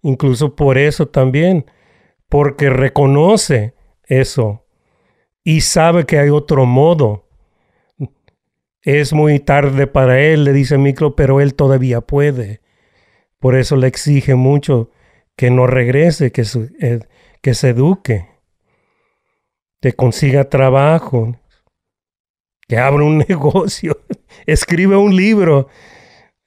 incluso por eso también, porque reconoce eso y sabe que hay otro modo. Es muy tarde para él, le dice Micro, pero él todavía puede. Por eso le exige mucho que no regrese, que, se eh, eduque, que consiga trabajo, que abra un [LAUGHS] negocio, escribe un libro.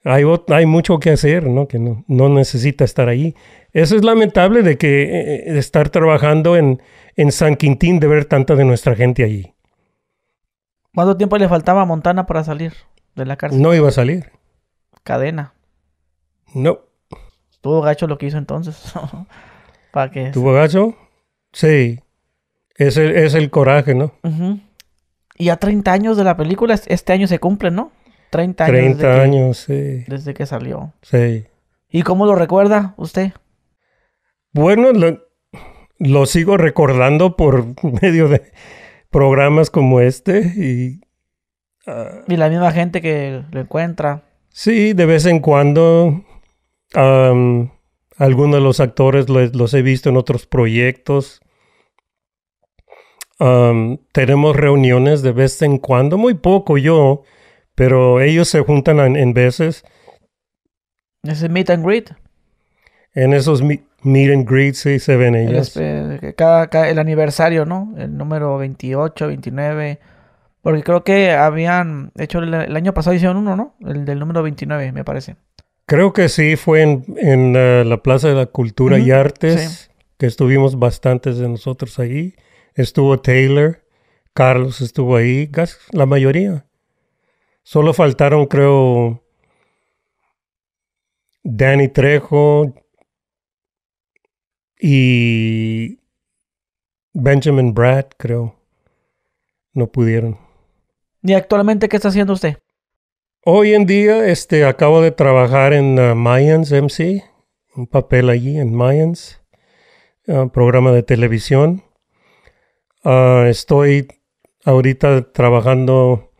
Hay, mucho que hacer, ¿no? Que no, necesita estar ahí. Eso es lamentable de que eh, eh, estar trabajando en, en San Quintín de ver tanta de nuestra gente allí. ¿Cuánto tiempo le faltaba a Montana para salir de la cárcel? No iba a salir. Cadena. No. Tuvo gacho lo que hizo entonces. [LAUGHS] ¿Para qué? ¿Tuvo gacho? Sí. Es el, es el coraje, ¿no? Y a 30 años de la película, este año se cumple, ¿no? 30 años. 30 años, sí. Desde que salió. Sí. ¿Y cómo lo recuerda usted? Bueno, lo, lo sigo recordando por [LAUGHS] medio de programas como este y... Ah, y la misma gente que lo encuentra. Sí, de vez en cuando algunos de los actores los, he visto en otros proyectos. tenemos reuniones de vez en cuando, muy poco yo, pero ellos se juntan en, en veces. ¿Ese meet and greet? En esos Meet and greet, sí, se ven ellos. El, cada, el aniversario, ¿no? El número 28, 29. Porque creo que habían hecho el, año pasado hicieron uno, ¿no? El del número 29, me parece. Creo que sí, fue en, la, Plaza de la Cultura y Artes, que estuvimos bastantes de nosotros ahí. Estuvo Taylor, Carlos estuvo ahí, la mayoría. Solo faltaron, creo, Danny Trejo, y Benjamin Brad, creo, no pudieron. ¿Y actualmente qué está haciendo usted? Hoy en día este, acabo de trabajar en uh, Mayans MC, un papel allí en Mayans, uh, programa de televisión. Uh, estoy ahorita trabajando,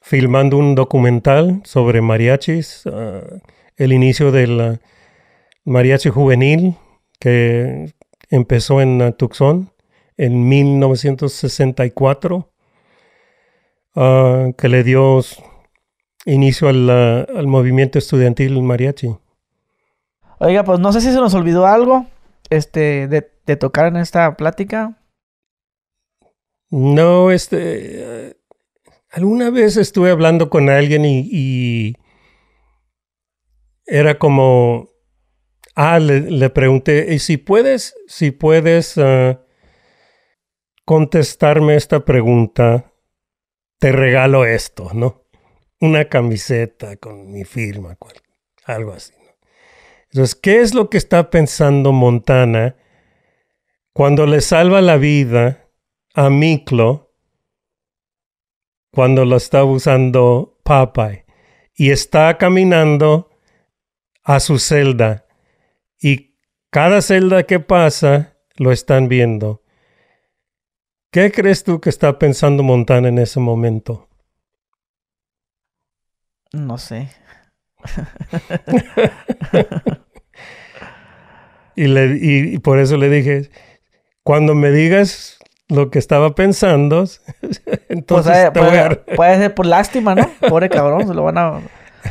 filmando un documental sobre mariachis, el inicio del mariachi juvenil que empezó en uh, Tucson en 1964, uh, que le dio inicio uh, al, movimiento estudiantil mariachi. Oiga, pues no sé si se nos olvidó algo este, de, tocar en esta plática. No, este... alguna vez estuve hablando con alguien y era como Ah, le, pregunté, y si puedes, si puedes ah, contestarme esta pregunta, te regalo esto, ¿no? Una camiseta con mi firma, algo así. ¿no? Entonces, ¿qué es lo que está pensando Montana cuando le salva la vida a Miklo cuando lo está usando Popeye? Y está caminando a su celda y cada celda que pasa lo están viendo. ¿Qué crees tú que está pensando Montana en ese momento? No sé. [LAUGHS] y, por eso le dije, cuando me digas lo que estaba pensando, [LAUGHS] entonces pues, eh, puede, ser por lástima, ¿no? Pobre cabrón, se lo van a...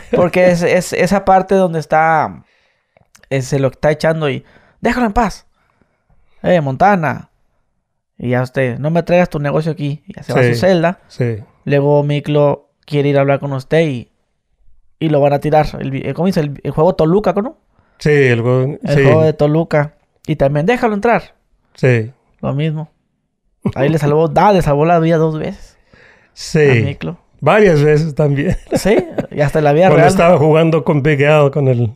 Porque es esa parte donde está eh, se lo está echando y déjalo en paz. Eh, Montana. Y ya usted, no me traigas tu negocio aquí. ya se va a su celda. Sí. Luego Miklo quiere ir a hablar con usted y, y lo van a tirar. El, eh, ¿Cómo dice? El, juego Toluca, ¿no? Sí, el juego. de Toluca. Y también déjalo entrar. Sí. Lo mismo. Ahí le salvó, da, le salvó la vida dos veces. Sí. A Miklo. Varias veces también. Sí, y hasta la vida Cuando estaba jugando con Big con el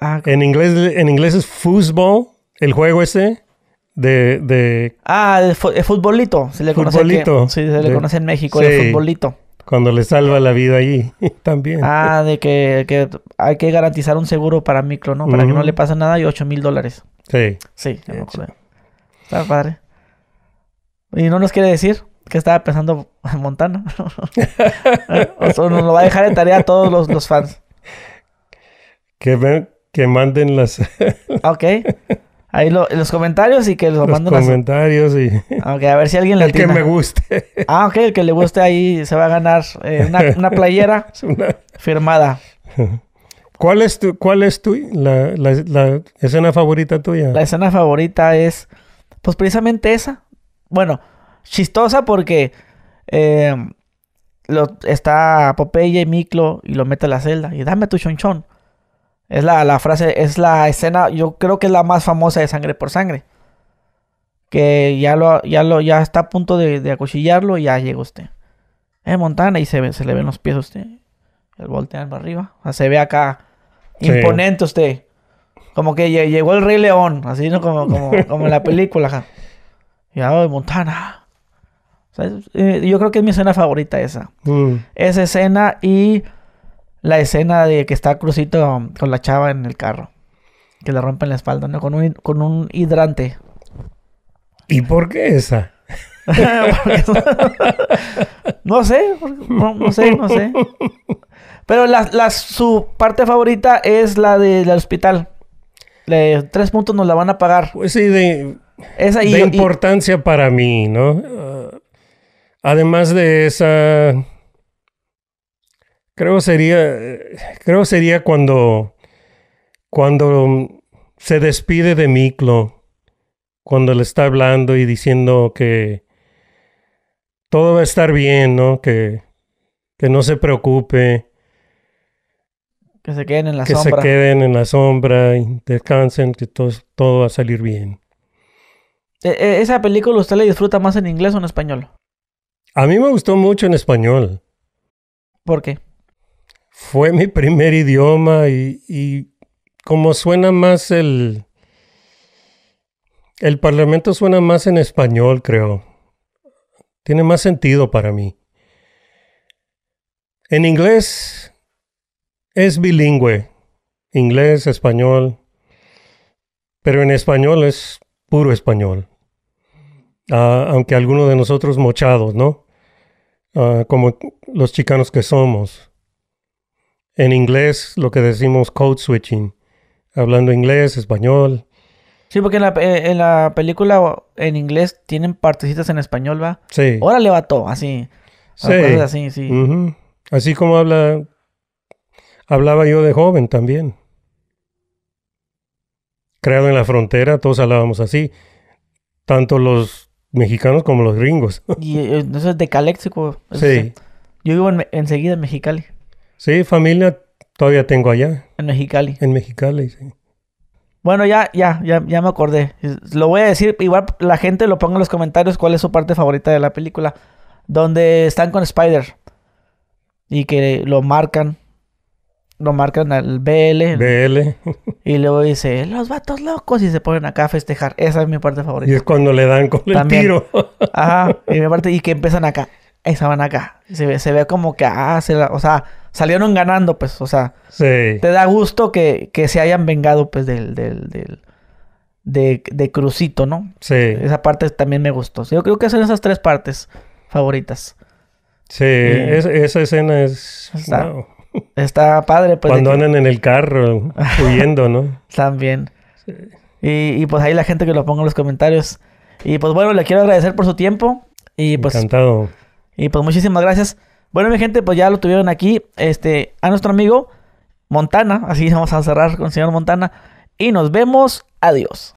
Ah, en inglés, en inglés es fútbol. el juego ese de... ah, el, futbolito, se le conoce. sí, se le conoce en México, el futbolito. Cuando le salva la vida allí [LAUGHS] también. Ah, de que, hay que garantizar un seguro para micro, ¿no? Para que no le pase nada y 8 mil dólares. Sí. Sí, Está padre. Y no nos quiere decir que estaba pensando en Montana. [LAUGHS] o sea, nos lo va a dejar en tarea a todos los, los fans. Que, que manden las. [LAUGHS] ok. Ahí los comentarios y que los, manden. Los comentarios y. Ok, a ver si alguien le [LAUGHS] El que me guste. [LAUGHS] Ah, ok, el que le guste ahí se va a ganar eh, una, playera firmada. ¿Cuál es tu, cuál es tu, la, la, escena favorita tuya? La escena favorita es, pues precisamente esa. Bueno, chistosa porque eh, lo, está Popeye y Miklo y lo mete a la celda y dame tu chonchón. Es la, la, frase, es la escena, yo creo que es la más famosa de Sangre por Sangre. Que ya lo, ya lo, ya está a punto de, acuchillarlo y ya llega usted. Eh, Montana, y se, se le ven los pies a usted. El voltean para arriba. O sea, se ve acá imponente usted. Como que llegó el Rey León, así ¿no? como, como, [LAUGHS] como en la película. Ya, Y oh, Montana. Eh, yo creo que es mi escena favorita esa. Mm. Esa escena y la escena de que está Crucito con la chava en el carro. Que le rompen la espalda, ¿no? Con un, hidrante. ¿Y por qué esa? [LAUGHS] [LAUGHS] no sé, no, sé, no sé. Pero la, su parte favorita es la del hospital. De tres puntos nos la van a pagar. Pues sí, de, esa y, de importancia para mí, ¿no? Ah, además de esa Creo sería, creo sería cuando, cuando se despide de Miklo, cuando le está hablando y diciendo que todo va a estar bien, ¿no? Que, que no se preocupe. Que se queden en la sombra. Que se queden en la sombra y descansen, que todo, todo va a salir bien. E, e, ¿Esa película usted la disfruta más en inglés o en español? A mí me gustó mucho en español. ¿Por qué? fue mi primer idioma y, como suena más el... El parlamento suena más en español, creo. Tiene más sentido para mí. En inglés es bilingüe. Inglés, español. Pero en español es puro español. Ah, aunque algunos de nosotros mochados, ¿no? Ah, como los chicanos que somos en inglés lo que decimos code switching, hablando inglés, español. Sí, porque en la, eh, película en inglés tienen partecitas en español, ¿va? Sí. Órale, vato, así. Sí. Así, sí. Así como habla, hablaba yo de joven también. Creado en la frontera, todos hablábamos así. Tanto los mexicanos como los gringos. y eh, eso es decaléxico. sí. yo vivo en, enseguida en Mexicali. Sí, familia todavía tengo allá. En Mexicali. En Mexicali, sí. Bueno, ya, ya, ya, ya me acordé. Lo voy a decir, igual la gente lo ponga en los comentarios cuál es su parte favorita de la película. Donde están con Spider. Y que lo marcan. Lo marcan al BL. BL. Y luego dice, los vatos locos. Y se ponen acá a festejar. Esa es mi parte favorita. Y es cuando le dan con el tiro. Ajá. y que empiezan acá se van acá. Se ve, como que, ah, se la, o sea, salieron ganando, pues, o sea. Sí. Te da gusto que, que se hayan vengado, pues, del, del, de, Crucito, ¿no? Sí. Esa parte también me gustó. Yo creo que son esas tres partes favoritas. Sí, eh, esa escena es... Está, padre, pues. Cuando andan en el carro, [LAUGHS] huyendo, ¿no? también. Sí. Y, y, pues ahí la gente que lo ponga en los comentarios. Y pues bueno, le quiero agradecer por su tiempo. Y pues... Encantado. Y pues muchísimas gracias. Bueno, mi gente, pues ya lo tuvieron aquí. Este, a nuestro amigo Montana. Así vamos a cerrar con el señor Montana. Y nos vemos. Adiós.